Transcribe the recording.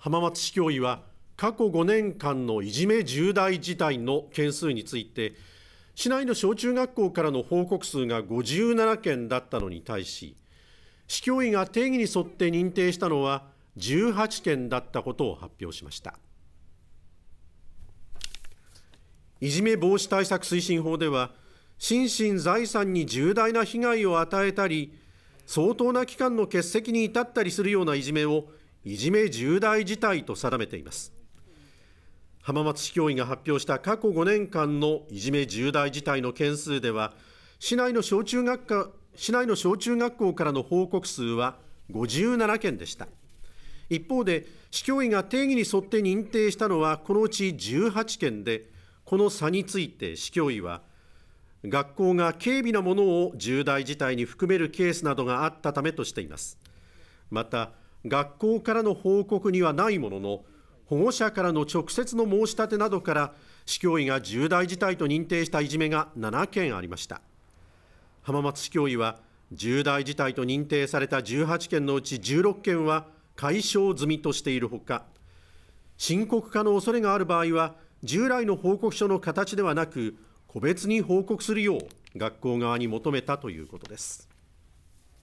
浜松市教委は過去5年間のいじめ重大事態の件数について市内の小中学校からの報告数が57件だったのに対し市教委が定義に沿って認定したのは18件だったことを発表しましたいじめ防止対策推進法では心身財産に重大な被害を与えたり相当な期間の欠席に至ったりするようないじめをいじめ重大事態と定めています浜松市教委が発表した過去5年間のいじめ重大事態の件数では市内の小中学科市内の小中学校からの報告数は57件でした一方で市教委が定義に沿って認定したのはこのうち18件でこの差について市教委は学校が軽微なものを重大事態に含めるケースなどがあったためとしていますまた学校からの報告にはないものの保護者からの直接の申し立てなどから市教委が重大事態と認定したいじめが7件ありました浜松市教委は重大事態と認定された18件のうち16件は解消済みとしているほか深刻化の恐れがある場合は従来の報告書の形ではなく個別に報告するよう学校側に求めたということです